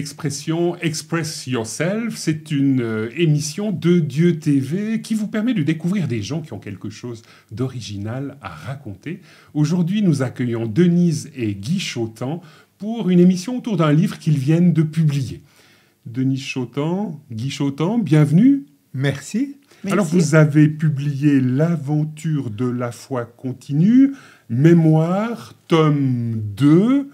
Expression Express Yourself, c'est une euh, émission de Dieu TV qui vous permet de découvrir des gens qui ont quelque chose d'original à raconter. Aujourd'hui, nous accueillons Denise et Guy Chautan pour une émission autour d'un livre qu'ils viennent de publier. Denise Chautan, Guy Chautan, bienvenue. Merci. Alors vous avez publié L'aventure de la foi continue, Mémoire, tome 2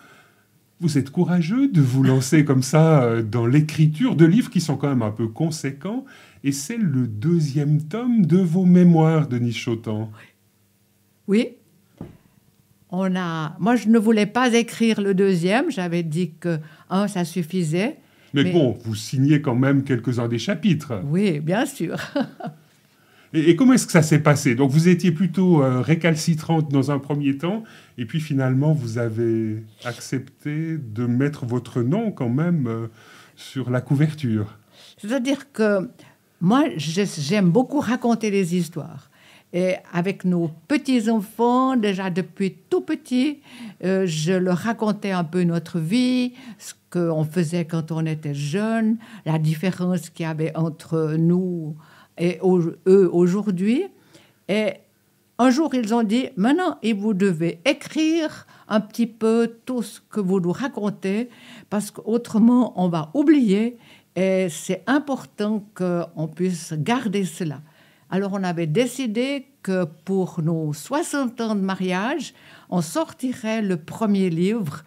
vous êtes courageux de vous lancer comme ça euh, dans l'écriture de livres qui sont quand même un peu conséquents. Et c'est le deuxième tome de vos mémoires, Denis Chotan. Oui. On a... Moi, je ne voulais pas écrire le deuxième. J'avais dit que un, ça suffisait. mais... bon, vous signez quand même quelques-uns des chapitres. Oui, bien sûr. Et, comment est-ce que ça s'est passé Donc vous étiez plutôt euh, récalcitrante dans un premier temps, et puis finalement vous avez accepté de mettre votre nom quand même euh, sur la couverture. C'est-à-dire que moi, j'aime beaucoup raconter des histoires. Et avec nos petits-enfants, déjà depuis tout petit, euh, je leur racontais un peu notre vie, ce qu'on faisait quand on était jeune, la différence qu'il y avait entre nous et eux aujourd'hui. Et un jour, ils ont dit maintenant, et vous devez écrire un petit peu tout ce que vous nous racontez, parce qu'autrement, on va oublier. Et c'est important qu'on puisse garder cela. Alors, on avait décidé que pour nos 60 ans de mariage, on sortirait le premier livre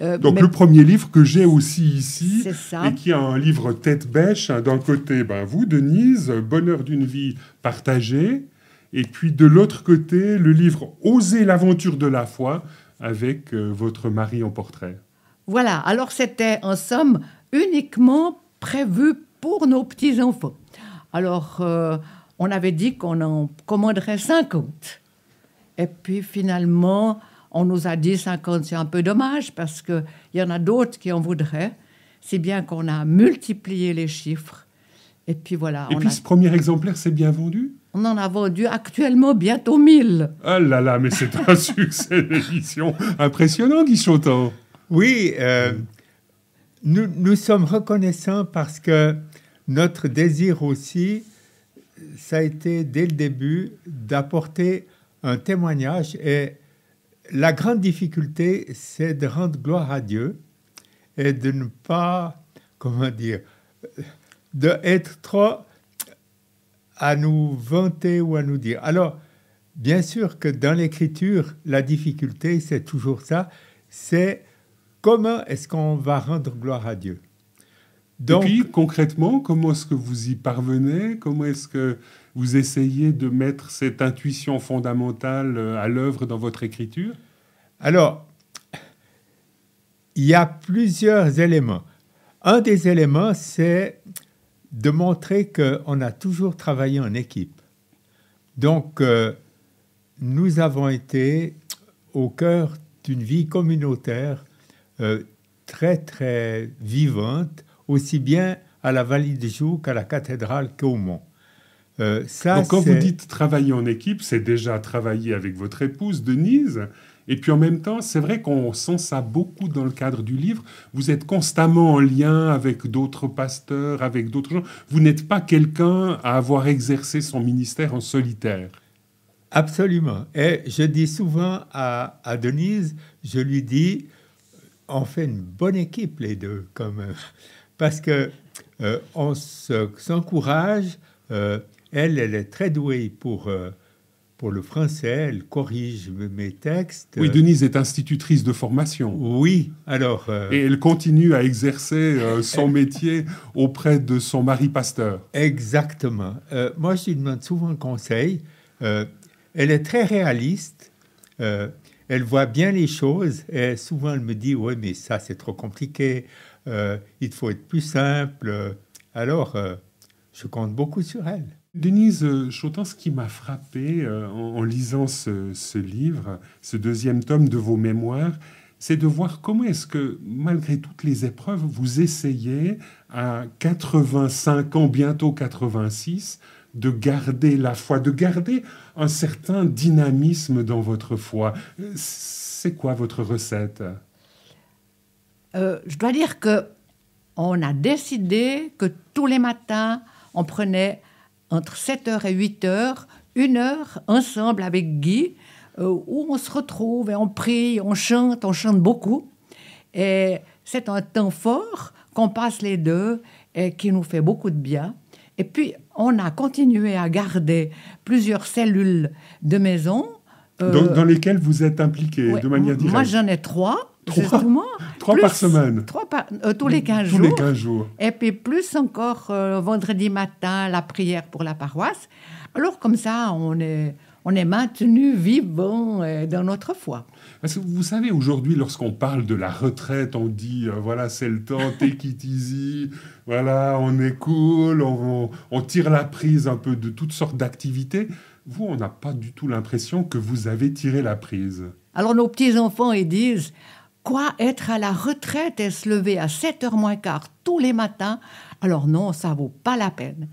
euh, Donc le premier livre que j'ai aussi ici, et qui est un livre tête bêche, hein, d'un côté, ben, vous, Denise, Bonheur d'une vie partagée, et puis de l'autre côté, le livre Oser l'aventure de la foi, avec euh, votre mari en portrait. Voilà, alors c'était en somme uniquement prévu pour nos petits-enfants. Alors, euh, on avait dit qu'on en commanderait 50. Et puis finalement, on nous a dit 50, c'est un peu dommage parce qu'il y en a d'autres qui en voudraient. Si bien qu'on a multiplié les chiffres. Et puis voilà. Et puis ce premier exemplaire c'est bien vendu on en a vendu actuellement bientôt 1000. Ah là là, mais c'est un succès d'édition impressionnant, Guy ton. Oui, euh, nous, nous, sommes reconnaissants parce que notre désir aussi, ça a été dès le début d'apporter un témoignage et la grande difficulté, c'est de rendre gloire à Dieu et de ne pas, comment dire, être trop à nous vanter ou à nous dire. Alors, bien sûr que dans l'écriture, la difficulté, c'est toujours ça, c'est comment est-ce qu'on va rendre gloire à Dieu. Donc, concrètement, comment est-ce que vous y parvenez Comment est-ce que vous essayez de mettre cette intuition fondamentale euh, à l'œuvre dans votre écriture Alors, il y a plusieurs éléments. Un des éléments, c'est de montrer qu'on a toujours travaillé en équipe. Donc, euh, nous avons été au cœur d'une vie communautaire euh, très, très vivante, aussi bien à la Vallée des Joux qu'à la cathédrale qu'au Mont. Euh, ça, Donc quand vous dites travailler en équipe, c'est déjà travailler avec votre épouse, Denise. Et puis en même temps, c'est vrai qu'on sent ça beaucoup dans le cadre du livre. Vous êtes constamment en lien avec d'autres pasteurs, avec d'autres gens. Vous n'êtes pas quelqu'un à avoir exercé son ministère en solitaire. Absolument. Et je dis souvent à, Denise, je lui dis, on fait une bonne équipe les deux quand même, euh, parce que euh, on s'encourage. Elle, elle est très douée pour, euh, pour le français, elle corrige mes textes. Oui, Denise est institutrice de formation. Oui, alors... Euh, et elle continue à exercer euh, son métier auprès de son mari pasteur. Exactement. moi, je lui demande souvent conseil. elle est très réaliste elle voit bien les choses et souvent elle me dit oui mais ça c'est trop compliqué il faut être plus simple alors je compte beaucoup sur elle Denise j'entends euh, ce qui m'a frappé euh, en, lisant ce, livre, ce deuxième tome de vos mémoires, c'est de voir comment est-ce que, malgré toutes les épreuves, vous essayez, à 85 ans, bientôt 86, de garder la foi, de garder un certain dynamisme dans votre foi. C'est quoi votre recette euh, Je dois dire que on a décidé que tous les matins, on prenait entre 7h et 8h, une heure ensemble avec Guy, euh, où on se retrouve et on prie, on chante, on chante beaucoup. Et c'est un temps fort qu'on passe les deux et qui nous fait beaucoup de bien. Et puis, on a continué à garder plusieurs cellules de maison. Euh, dans, lesquelles vous êtes impliqué de manière directe Moi, j'en ai trois. Trois, trois par semaine. Trois euh, tous les 15 jours. 15 jours. Et puis plus encore euh, vendredi matin, la prière pour la paroisse. Alors comme ça, on est, on est maintenu vivant euh, dans notre foi. Parce que vous savez, aujourd'hui, lorsqu'on parle de la retraite, on dit, voilà, c'est le temps, take it easy, voilà, on est cool, on, on tire la prise un peu de toutes sortes d'activités. Vous, on n'a pas du tout l'impression que vous avez tiré la prise. Alors nos petits-enfants, ils disent, Quoi être à la retraite et se lever à 7h moins quart tous les matins Alors non, ça vaut pas la peine.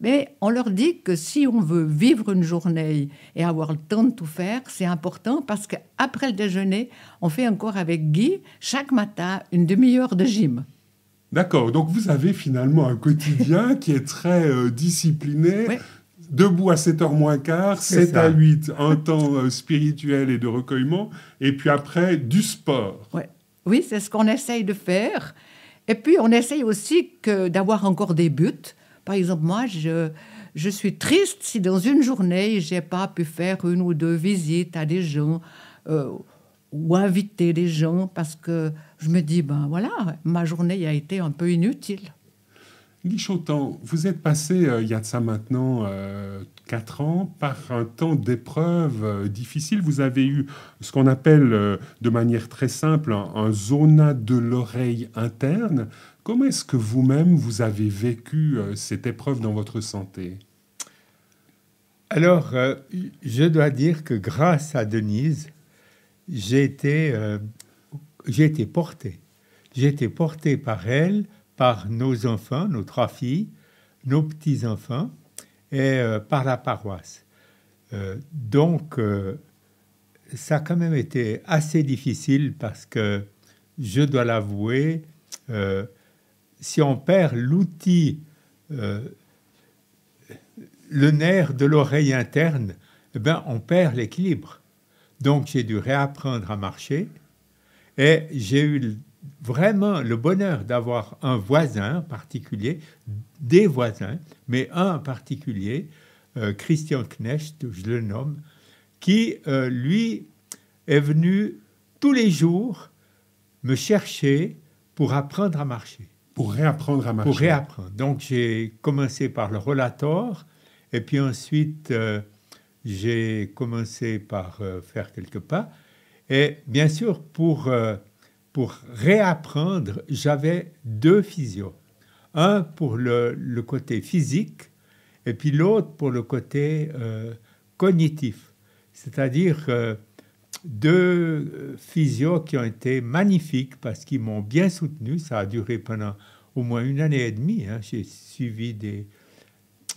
Mais on leur dit que si on veut vivre une journée et avoir le temps de tout faire, c'est important parce qu'après le déjeuner, on fait encore avec Guy chaque matin une demi-heure de gym. D'accord, donc vous avez finalement un quotidien qui est très euh, discipliné, debout à 7h moins quart, 7 à 8, un temps euh, spirituel et de recueillement, et puis après, du sport. Ouais. Oui, c'est ce qu'on essaye de faire. Et puis, on essaye aussi d'avoir encore des buts. Par exemple, moi, je, je suis triste si dans une journée, je n'ai pas pu faire une ou deux visites à des gens euh, ou inviter des gens parce que je me dis, ben voilà, ma journée a été un peu inutile. Guichotan, vous êtes passé, euh, il y a de ça maintenant euh, quatre 4 ans, par un temps d'épreuve euh, difficile. Vous avez eu ce qu'on appelle de manière très simple un, un zona de l'oreille interne. Comment est-ce que vous-même, vous avez vécu cette épreuve dans votre santé Alors, je dois dire que grâce à Denise, j'ai été, j'ai été porté. J'ai été porté par elle par nos enfants, nos trois filles, nos petits-enfants et euh, par la paroisse. Euh, donc, euh, ça a quand même été assez difficile parce que, je dois l'avouer, si on perd l'outil, le nerf de l'oreille interne, eh ben, on perd l'équilibre. Donc, j'ai dû réapprendre à marcher et j'ai eu vraiment le bonheur d'avoir un voisin particulier, des voisins, mais un en particulier, euh, Christian Knecht, je le nomme, qui, euh, lui, est venu tous les jours me chercher pour apprendre à marcher. Pour réapprendre à marcher. Pour réapprendre. Donc j'ai commencé par le relator, et puis ensuite euh, j'ai commencé par faire quelques pas. Et bien sûr, pour pour réapprendre, j'avais deux physios. Un pour le, côté physique et puis l'autre pour le côté euh, cognitif. C'est-à-dire deux euh, physios qui ont été magnifiques parce qu'ils m'ont bien soutenu. Ça a duré pendant au moins une année et demie. Hein. J'ai suivi des,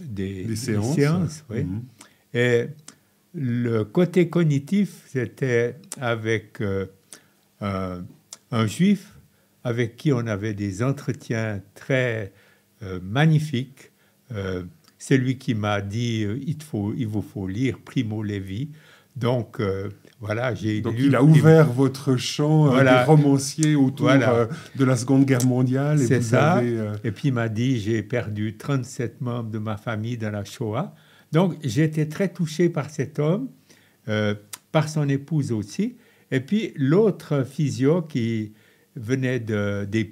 des, séances. Mhm. Et le côté cognitif, c'était avec... Euh, un juif avec qui on avait des entretiens très euh, magnifiques. Euh, c'est lui qui m'a dit euh, il, faut, il vous faut lire Primo Levi. Donc voilà, j'ai Donc il a ouvert votre champ voilà. romancier autour de la Seconde Guerre mondiale. C'est ça. et puis il m'a dit j'ai perdu 37 membres de ma famille dans la Shoah. Donc j'étais très touché par cet homme, par son épouse aussi. Et puis l'autre physio qui venait de, des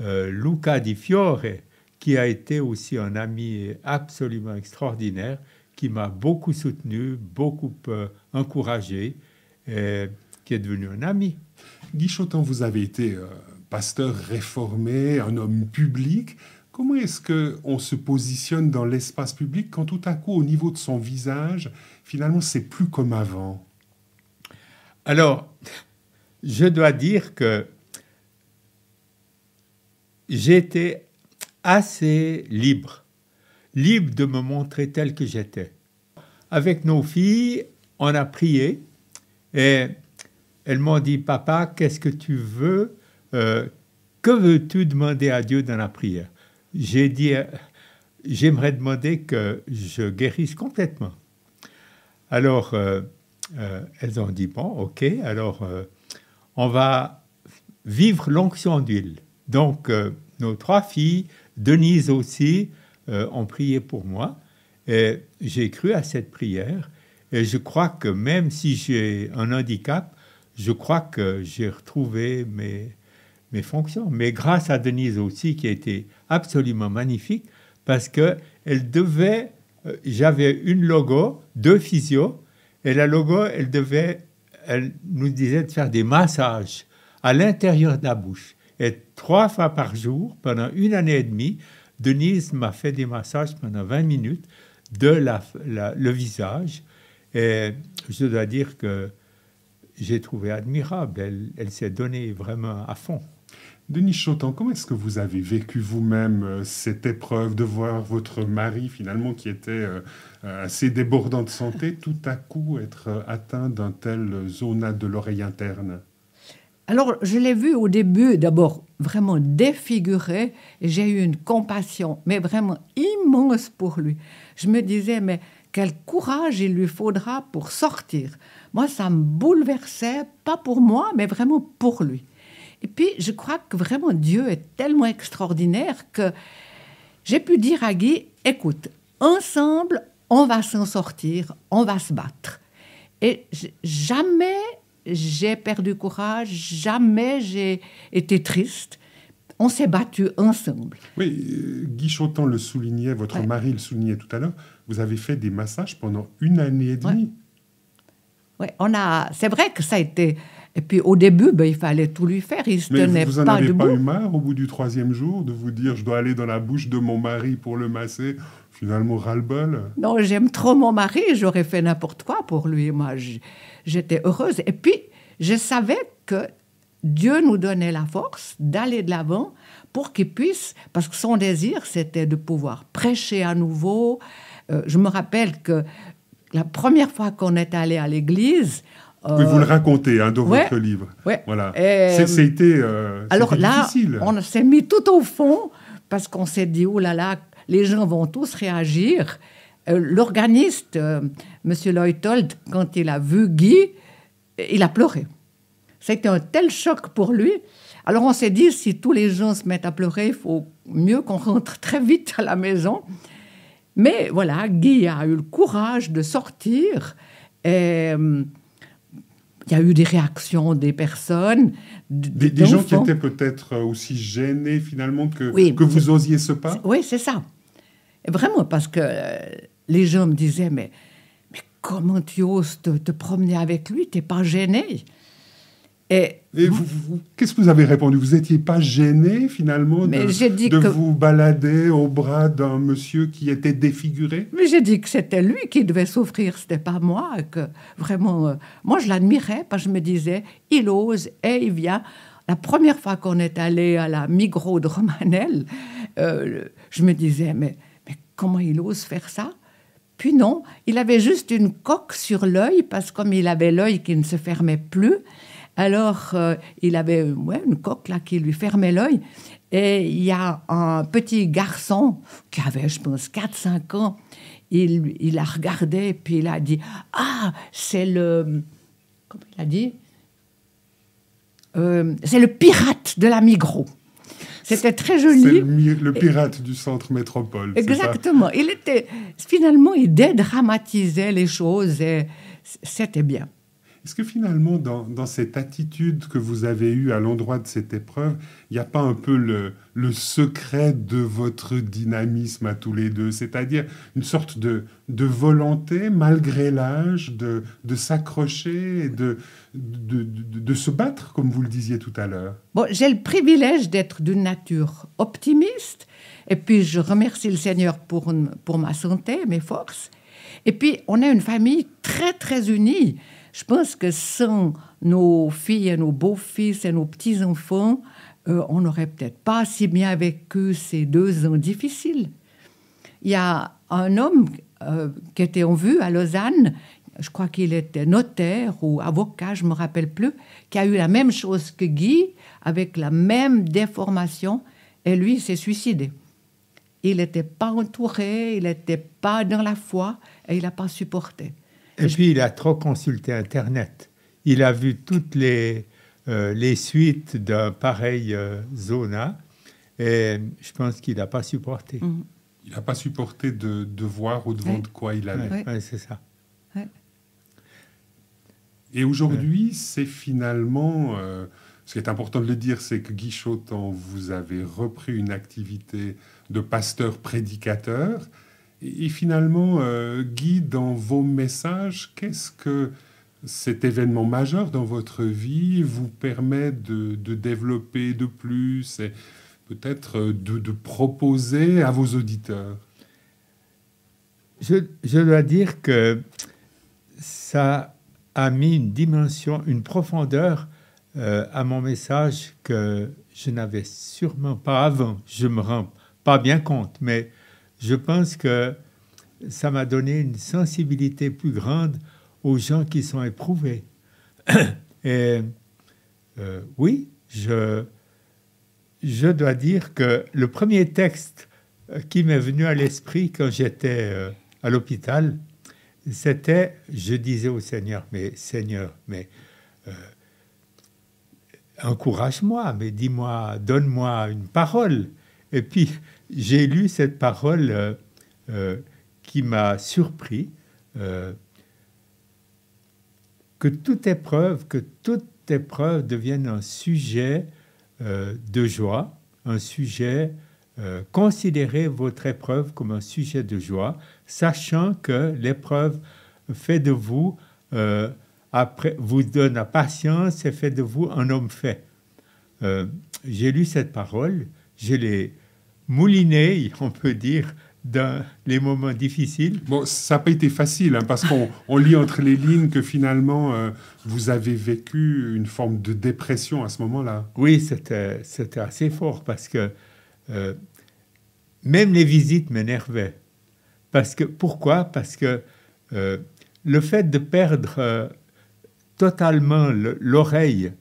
euh, Luca Di Fiore, qui a été aussi un ami absolument extraordinaire, qui m'a beaucoup soutenu, beaucoup euh, encouragé, et qui est devenu un ami. Guy vous avez été euh, pasteur réformé, un homme public. Comment est-ce que on se positionne dans l'espace public quand tout à coup, au niveau de son visage, finalement, c'est plus comme avant alors, je dois dire que j'étais assez libre, libre de me montrer tel que j'étais. Avec nos filles, on a prié et elles m'ont dit, papa, qu'est-ce que tu veux euh, Que veux-tu demander à Dieu dans la prière J'ai dit, euh, j'aimerais demander que je guérisse complètement. Alors, euh, euh, elles ont dit, bon, ok, alors euh, on va vivre l'onction d'huile. Donc, euh, nos trois filles, Denise aussi, ont prié pour moi. Et j'ai cru à cette prière. Et je crois que même si j'ai un handicap, je crois que j'ai retrouvé mes, mes fonctions. Mais grâce à Denise aussi, qui a été absolument magnifique, parce que elle devait, j'avais une logo, deux physios, et la logo, elle devait, elle nous disait de faire des massages à l'intérieur de la bouche. Et trois fois par jour, pendant une année et demie, Denise m'a fait des massages pendant 20 minutes de le visage. Et je dois dire que j'ai trouvé admirable. Elle, elle s'est donnée vraiment à fond. Denis Chotan, comment est-ce que vous avez vécu vous-même euh, cette épreuve de voir votre mari, finalement, qui était euh, assez débordant de santé, tout à coup être euh, atteint d'un tel zona de l'oreille interne alors, je l'ai vu au début, d'abord vraiment défiguré. J'ai eu une compassion, mais vraiment immense pour lui. Je me disais, mais quel courage il lui faudra pour sortir. Moi, ça me bouleversait, pas pour moi, mais vraiment pour lui. Et puis, je crois que vraiment Dieu est tellement extraordinaire que j'ai pu dire à Guy, écoute, ensemble, on va s'en sortir, on va se battre. Et jamais j'ai perdu courage, jamais j'ai été triste. On s'est battu ensemble. Oui, euh, Guy le soulignait, votre mari le soulignait tout à l'heure, vous avez fait des massages pendant une année et demie. Ouais, on a. C'est vrai que ça a été. Et puis au début, ben, il fallait tout lui faire. Il se pas tenait vous, vous pas avez pas eu marre au bout du troisième jour de vous dire je dois aller dans la bouche de mon mari pour le masser Finalement, ras-le-bol Non, j'aime trop mon mari. J'aurais fait n'importe quoi pour lui. Moi, j'étais heureuse. Et puis, je savais que Dieu nous donnait la force d'aller de l'avant pour qu'il puisse, parce que son désir, c'était de pouvoir prêcher à nouveau. Euh, je me rappelle que la première fois qu'on est allé à l'église. vous le euh, racontez hein, dans votre livre. Voilà. Euh, euh, c'était alors là, on s'est mis tout au fond parce qu'on s'est dit oh là là, les gens vont tous réagir. L'organiste, Monsieur Leutold, quand il a vu Guy, il a pleuré. C'était un tel choc pour lui. Alors on s'est dit si tous les gens se mettent à pleurer, il faut mieux qu'on rentre très vite à la maison. Mais voilà, Guy a eu le courage de sortir. Et, euh, il y a eu des réactions des personnes. Des, gens qui étaient peut-être aussi gênés finalement que, que vous osiez ce pas Oui, c'est ça. vraiment, parce que euh, les gens me disaient, mais, mais comment tu oses te, te promener avec lui T'es pas gêné et, vous, qu'est-ce que vous avez répondu Vous n'étiez pas gêné finalement de, vous balader au bras d'un monsieur qui était défiguré Mais j'ai dit que c'était lui qui devait souffrir, c'était pas moi. Que vraiment, euh, moi je l'admirais parce que je me disais, il ose et il vient. La première fois qu'on est allé à la Migros de Romanel, euh, je me disais, mais, mais comment il ose faire ça puis non, il avait juste une coque sur l'œil, parce que comme il avait l'œil qui ne se fermait plus, alors, euh, il avait ouais, une coque là qui lui fermait l'œil. Et il y a un petit garçon qui avait, je pense, 4-5 ans. Il, il la regardé puis il a dit Ah, c'est le. Comment il a dit euh, C'est le pirate de la Migros. C'était très joli. C'est le, pirate du centre métropole. Exactement. il était finalement, il dédramatisait les choses et c'était bien. Est-ce que finalement, dans, dans, cette attitude que vous avez eue à l'endroit de cette épreuve, il n'y a pas un peu le, le, secret de votre dynamisme à tous les deux C'est-à-dire une sorte de, de volonté, malgré l'âge, de, de s'accrocher et de, de, se battre, comme vous le disiez tout à l'heure Bon, j'ai le privilège d'être d'une nature optimiste. Et puis, je remercie le Seigneur pour, pour ma santé, mes forces. Et puis, on a une famille très, très unie. Je pense que sans nos filles et nos beaux-fils et nos petits-enfants, euh, on n'aurait peut-être pas si bien vécu ces deux ans difficiles. Il y a un homme euh, qui était en vue à Lausanne, je crois qu'il était notaire ou avocat, je me rappelle plus, qui a eu la même chose que Guy, avec la même déformation, et lui s'est suicidé. Il n'était pas entouré, il n'était pas dans la foi, et il n'a pas supporté. Et puis, il a trop consulté Internet. Il a vu toutes les, euh, les suites d'un pareil euh, zona. Et je pense qu'il n'a pas supporté. Mm. Il n'a pas supporté de, de voir au-devant de quoi il allait. Oui, c'est ça. Et aujourd'hui, c'est finalement... Euh, ce qui est important de le dire, c'est que Guichotan vous avez repris une activité de pasteur-prédicateur et finalement, euh, Guy, dans vos messages, qu'est-ce que cet événement majeur dans votre vie vous permet de, développer de plus et peut-être euh, de, proposer à vos auditeurs je, dois dire que ça a mis une dimension, une profondeur euh, à mon message que je n'avais sûrement pas avant. Je me rends pas bien compte, mais je pense que ça m'a donné une sensibilité plus grande aux gens qui sont éprouvés. Et euh, oui, je, je dois dire que le premier texte euh, qui m'est venu à l'esprit quand j'étais euh, à l'hôpital, c'était, je disais au Seigneur, mais Seigneur, mais encourage-moi, mais dis-moi, donne-moi une parole. Et puis, j'ai lu cette parole euh, euh, qui m'a surpris, euh, que toute épreuve, que toute épreuve devienne un sujet de joie, un sujet, considérez votre épreuve comme un sujet de joie, sachant que l'épreuve fait de vous, après, vous donne la patience et fait de vous un homme fait. j'ai lu cette parole, je l'ai mouliné, on peut dire, dans les moments difficiles. Bon, ça n'a pas été facile, hein, parce qu'on lit entre les lignes que finalement, euh, vous avez vécu une forme de dépression à ce moment-là. Oui, c'était euh, assez fort, parce que euh, même les visites m'énervaient. Parce que, pourquoi Parce que le fait de perdre totalement l'oreille,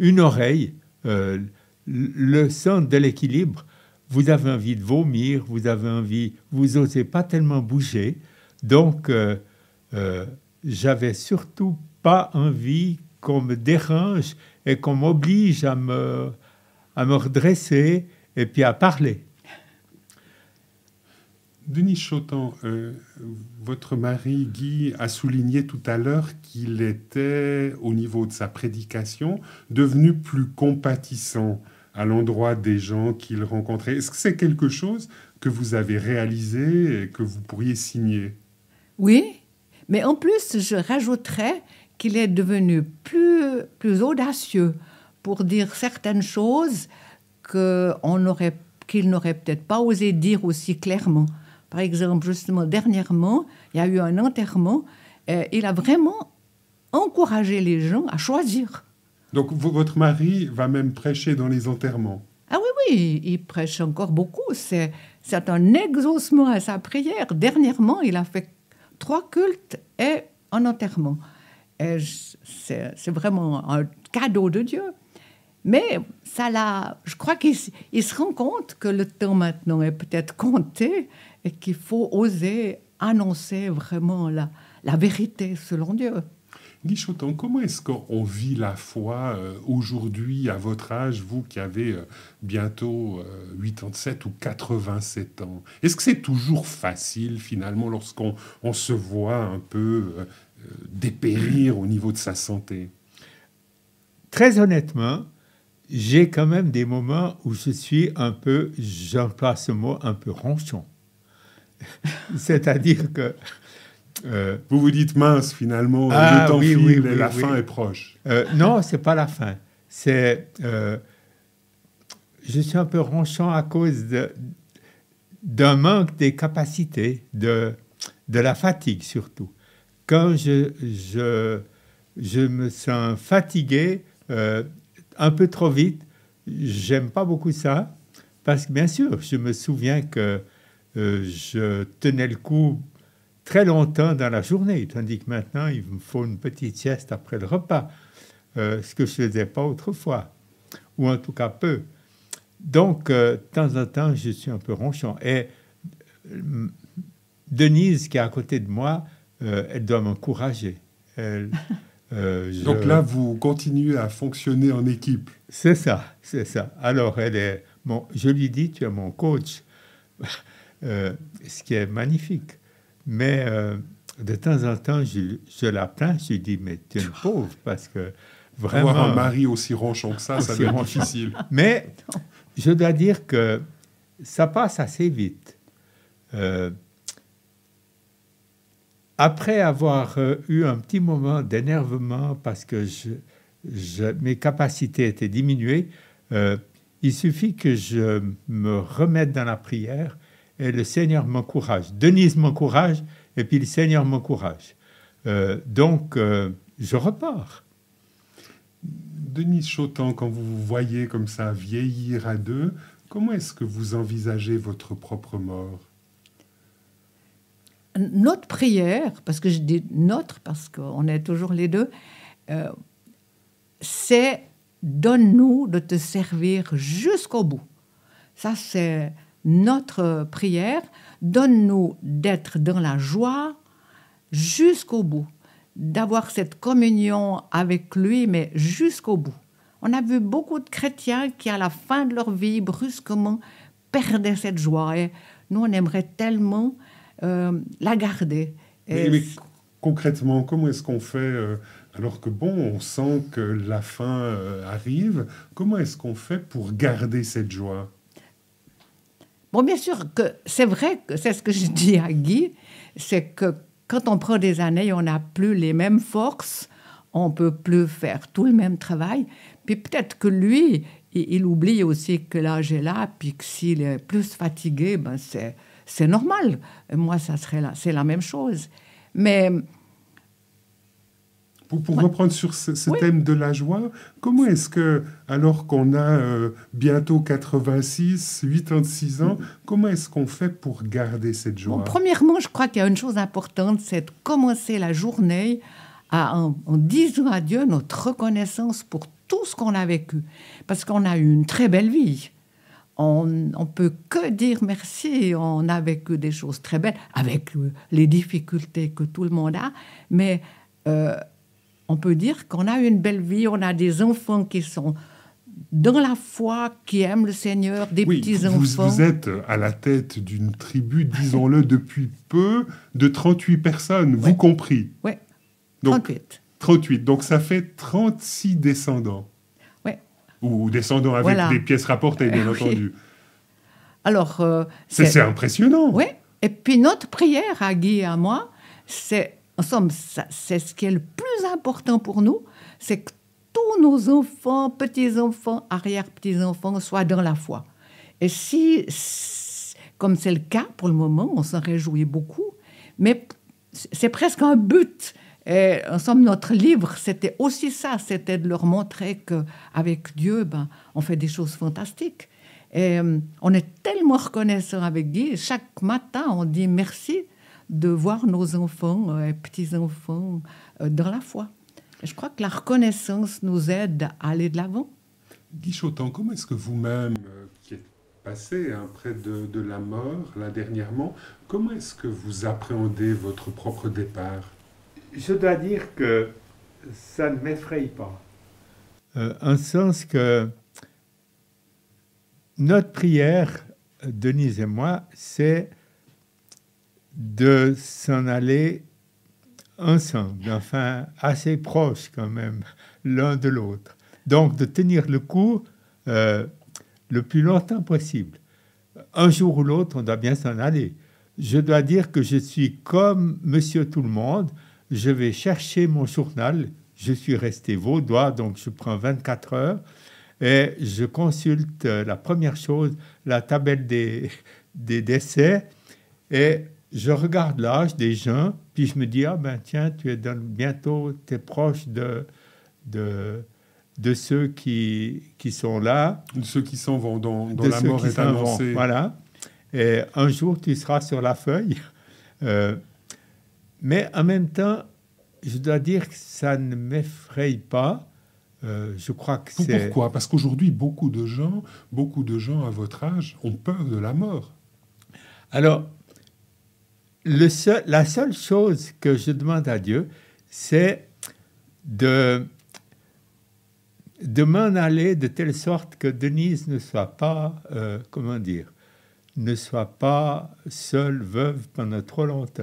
une oreille, le centre de l'équilibre, vous avez envie de vomir, vous avez envie, vous osez pas tellement bouger. Donc, euh, euh, j'avais surtout pas envie qu'on me dérange et qu'on m'oblige à me, à me redresser et puis à parler. Denis Chautan, euh, votre mari Guy a souligné tout à l'heure qu'il était, au niveau de sa prédication, devenu plus compatissant à l'endroit des gens qu'il rencontrait. Est-ce que c'est quelque chose que vous avez réalisé et que vous pourriez signer Oui, mais en plus, je rajouterais qu'il est devenu plus, plus audacieux pour dire certaines choses que aurait, qu'il n'aurait peut-être pas osé dire aussi clairement. Par exemple, justement, dernièrement, il y a eu un enterrement. il a vraiment encouragé les gens à choisir. Donc votre mari va même prêcher dans les enterrements. Ah oui, oui, il prêche encore beaucoup. C'est, c'est un exaucement à sa prière. Dernièrement, il a fait trois cultes et un enterrement. c'est, c'est vraiment un cadeau de Dieu. Mais ça l'a, je crois qu'il se rend compte que le temps maintenant est peut-être compté et qu'il faut oser annoncer vraiment la, la vérité selon Dieu. Guichotan, comment est-ce qu'on vit la foi euh, aujourd'hui, à votre âge, vous qui avez euh, bientôt 87 euh, ou 87 ans Est-ce que c'est toujours facile, finalement, lorsqu'on se voit un peu dépérir au niveau de sa santé Très honnêtement, j'ai quand même des moments où je suis un peu, j'emploie ce mot, un peu ronchon. C'est-à-dire que euh, vous vous dites mince finalement, ah, le temps oui, file et la fin est proche. Non, euh, non, c'est pas la fin. C'est, euh, je suis un peu ronchant à cause d'un manque des capacités, de, de la fatigue surtout. Quand je, je, je me sens fatigué un peu trop vite, j'aime pas beaucoup ça parce que bien sûr, je me souviens que je tenais le coup très longtemps dans la journée, tandis que maintenant, il me faut une petite sieste après le repas, euh, ce que je ne faisais pas autrefois, ou en tout cas peu. Donc, euh, de temps en temps, je suis un peu ronchon. Et euh, Denise, qui est à côté de moi, elle doit m'encourager. Donc là, vous continuez à fonctionner en équipe. C'est ça, c'est ça. Alors, elle est, je lui dis, tu es mon coach, ce qui est magnifique. Mais euh, de temps en temps, je, la plains, je dis, mais tu es une pauvre, parce que vraiment... Avoir un mari aussi ronchon que ça, ça devient difficile. Mais je dois dire que ça passe assez vite. Euh, après avoir euh, eu un petit moment d'énervement parce que mes capacités étaient diminuées, il suffit que je me remette dans la prière et le Seigneur m'encourage. Denise m'encourage et puis le Seigneur m'encourage. Euh, donc, euh, je repars. Denise Chautan, quand vous vous voyez comme ça vieillir à deux, comment est-ce que vous envisagez votre propre mort Notre prière, parce que je dis notre, parce qu'on est toujours les deux, euh, c'est donne-nous de te servir jusqu'au bout. Ça, c'est notre prière. Donne-nous d'être dans la joie jusqu'au bout, d'avoir cette communion avec lui, mais jusqu'au bout. On a vu beaucoup de chrétiens qui, à la fin de leur vie, brusquement, perdaient cette joie. Et nous, on aimerait tellement euh, la garder. mais, concrètement, comment est-ce qu'on fait euh, alors que, bon, on sent que la fin euh, arrive Comment est-ce qu'on fait pour garder cette joie Bon, bien sûr que c'est vrai que c'est ce que je dis à Guy, c'est que quand on prend des années, on n'a plus les mêmes forces, on peut plus faire tout le même travail. Puis peut-être que lui, il, oublie aussi que l'âge est là, puis que s'il est plus fatigué, ben c'est normal. Moi, ça serait c'est la même chose. Mais pour, reprendre sur ce, thème de la joie, comment est-ce que, alors qu'on a euh, bientôt 86, 86 ans, mm-hmm. comment est-ce qu'on fait pour garder cette joie Premièrement, je crois qu'il y a une chose importante, c'est de commencer la journée à, en, disant à Dieu notre reconnaissance pour tout ce qu'on a vécu, parce qu'on a eu une très belle vie. On ne peut que dire merci, on a vécu des choses très belles, avec les difficultés que tout le monde a, mais... Euh, on peut dire qu'on a une belle vie, on a des enfants qui sont dans la foi, qui aiment le Seigneur, des petits-enfants. Vous, vous, êtes à la tête d'une tribu, disons-le, depuis peu, de 38 personnes, vous compris. Oui, 38. 38, donc ça fait 36 descendants. Oui. Ou descendants avec des pièces rapportées, bien entendu. Alors... Euh, c'est impressionnant. Oui, et puis notre prière à Guy et à moi, c'est en somme, c'est ce qui est le plus important pour nous, c'est que tous nos enfants, petits-enfants, arrière-petits-enfants soient dans la foi. Et si, comme c'est le cas pour le moment, on s'en réjouit beaucoup, mais c'est presque un but. en somme, notre livre, c'était aussi ça, c'était de leur montrer que avec Dieu, ben, on fait des choses fantastiques. Et, euh, on est tellement reconnaissant avec Dieu, Chaque matin, on dit merci de voir nos enfants et euh, petits-enfants euh, dans la foi. Je crois que la reconnaissance nous aide à aller de l'avant. Guichotan, comment est-ce que vous-même, euh, qui êtes passé hein, près de, la mort, là dernièrement, comment est-ce que vous appréhendez votre propre départ Je dois dire que ça ne m'effraie pas. Euh, en sens que notre prière, Denise et moi, c'est de s'en aller ensemble, enfin assez proches quand même l'un de l'autre. Donc de tenir le coup euh, le plus longtemps possible. Un jour ou l'autre, on doit bien s'en aller. Je dois dire que je suis comme monsieur tout le monde. Je vais chercher mon journal. Je suis resté vaudois, donc je prends 24 heures et je consulte euh, la première chose, la table des, des décès. Et je regarde l'âge des gens, puis je me dis, ah ben tiens, tu es dans, bientôt, tu es proche de, de, de ceux qui, qui sont là. De ceux qui s'en vont, dont, la mort est annoncée. Voilà. Et un jour, tu seras sur la feuille. Euh, mais en même temps, je dois dire que ça ne m'effraie pas. Euh, je crois que c'est... Pourquoi Parce qu'aujourd'hui, beaucoup de gens, beaucoup de gens à votre âge ont peur de la mort. Alors, la seule chose que je demande à Dieu, c'est de, m'en aller de telle sorte que Denise ne soit pas, euh, comment dire, ne soit pas seule veuve pendant trop longtemps.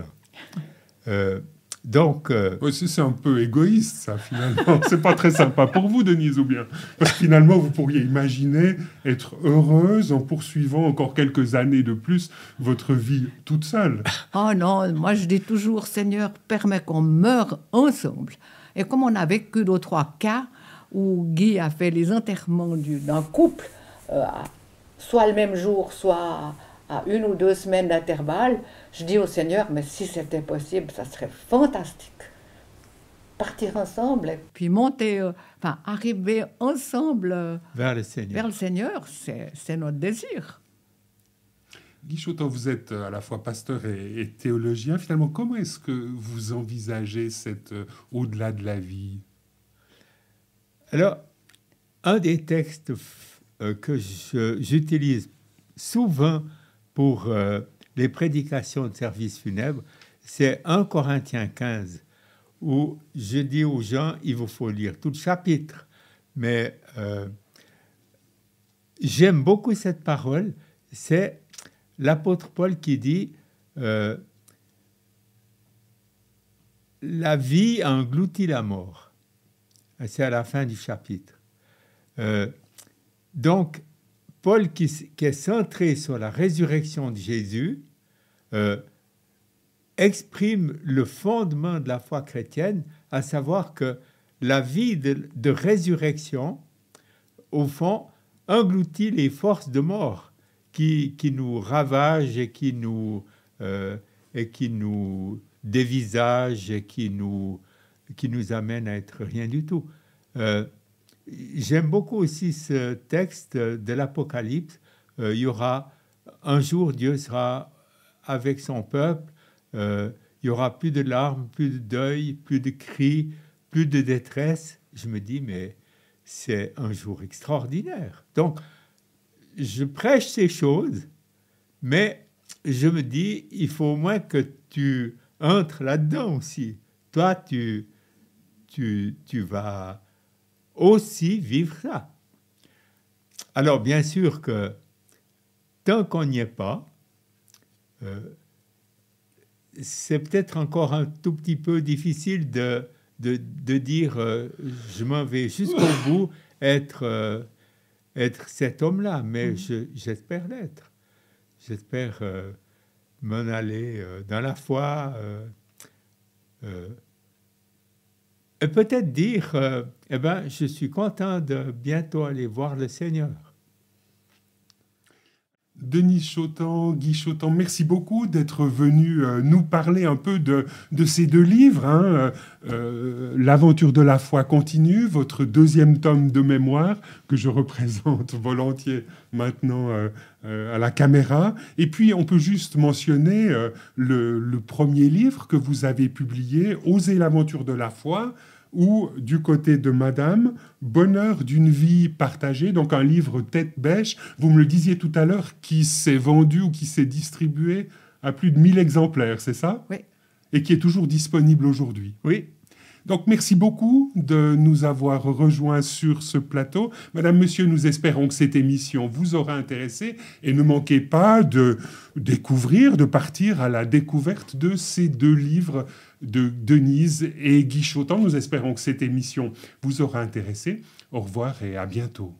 Euh, donc, aussi, euh, c'est un peu égoïste, ça, finalement. c'est pas très sympa pour vous, Denise, ou bien Parce que finalement, vous pourriez imaginer être heureuse en poursuivant encore quelques années de plus votre vie toute seule. Oh non, moi, je dis toujours, Seigneur, permets qu'on meure ensemble. Et comme on a vécu deux, trois cas où Guy a fait les enterrements d'un couple, euh, soit le même jour, soit à une ou deux semaines d'intervalle, je dis au Seigneur, mais si c'était possible, ça serait fantastique. Partir ensemble. puis monter, euh, enfin arriver ensemble euh, vers, le Seigneur. vers le Seigneur, c'est notre désir. Guy vous êtes euh, à la fois pasteur et, théologien. Finalement, comment est-ce que vous envisagez cette au-delà de la vie Alors, un des textes que j'utilise souvent pour euh, les prédications de service funèbres, c'est 1 Corinthiens 15, où je dis aux gens, il vous faut lire tout le chapitre. Mais euh, j'aime beaucoup cette parole, c'est l'apôtre Paul qui dit, euh, la vie engloutit la mort. C'est à la fin du chapitre. donc, Paul qui, est centré sur la résurrection de Jésus euh, exprime le fondement de la foi chrétienne, à savoir que la vie de, résurrection, au fond, engloutit les forces de mort qui, qui nous ravagent et qui nous, euh, et qui nous dévisagent et qui nous, qui nous amènent à être rien du tout. Euh, J'aime beaucoup aussi ce texte de l'Apocalypse. Euh, il y aura un jour Dieu sera avec son peuple. Euh, il y aura plus de larmes, plus de deuil, plus de cris, plus de détresse. Je me dis mais c'est un jour extraordinaire. Donc je prêche ces choses, mais je me dis il faut au moins que tu entres là-dedans aussi. Toi tu tu, tu vas aussi vivre ça. Alors bien sûr que tant qu'on n'y est pas, euh, c'est peut-être encore un tout petit peu difficile de, de, dire euh, je m'en vais jusqu'au bout être, euh, être cet homme-là, mais mm. j'espère l'être. J'espère m'en aller dans la foi. et peut-être dire eh ben, je suis content de bientôt aller voir le Seigneur. Denis Chautan, Guy Chautan, merci beaucoup d'être venu euh, nous parler un peu de, ces deux livres. Hein. Euh, euh, l'aventure de la foi continue, votre deuxième tome de mémoire que je représente volontiers maintenant à la caméra. Et puis on peut juste mentionner le, le premier livre que vous avez publié, Oser l'aventure de la foi ou du côté de Madame, Bonheur d'une vie partagée, donc un livre tête bêche, vous me le disiez tout à l'heure, qui s'est vendu ou qui s'est distribué à plus de 1000 exemplaires, c'est ça Oui. Et qui est toujours disponible aujourd'hui. Oui, donc merci beaucoup de nous avoir rejoints sur ce plateau. Madame, monsieur, nous espérons que cette émission vous aura intéressé et ne manquez pas de découvrir, de partir à la découverte de ces deux livres de Denise et Guy Nous espérons que cette émission vous aura intéressé. Au revoir et à bientôt.